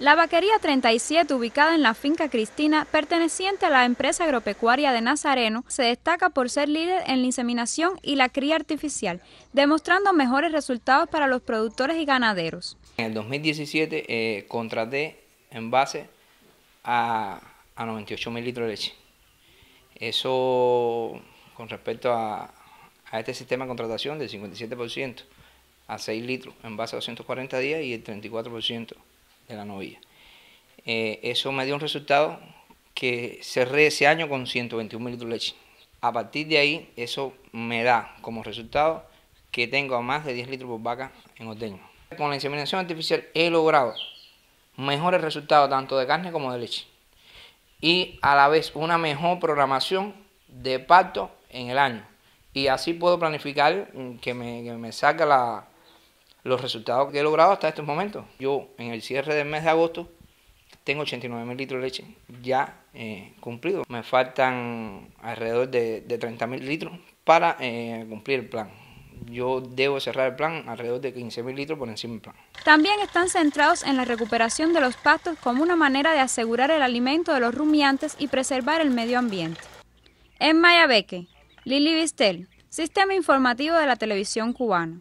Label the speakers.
Speaker 1: La Vaquería 37, ubicada en la finca Cristina, perteneciente a la empresa agropecuaria de Nazareno, se destaca por ser líder en la inseminación y la cría artificial, demostrando mejores resultados para los productores y ganaderos.
Speaker 2: En el 2017 eh, contraté en base a, a 98 mil litros de leche. Eso con respecto a, a este sistema de contratación del 57% a 6 litros en base a 240 días y el 34% de la novilla. Eh, eso me dio un resultado que cerré ese año con 121 litros de leche. A partir de ahí, eso me da como resultado que tengo a más de 10 litros por vaca en ordeño. Con la inseminación artificial he logrado mejores resultados tanto de carne como de leche y a la vez una mejor programación de parto en el año. Y así puedo planificar que me, que me salga la, los resultados que he logrado hasta estos momentos. Yo en el cierre del mes de agosto tengo 89 mil litros de leche ya eh, cumplido. Me faltan alrededor de, de 30 mil litros para eh, cumplir el plan. Yo debo cerrar el plan alrededor de 15 mil litros por encima del plan.
Speaker 1: También están centrados en la recuperación de los pastos como una manera de asegurar el alimento de los rumiantes y preservar el medio ambiente. En Mayabeque, Lili Vistel, Sistema Informativo de la Televisión Cubana.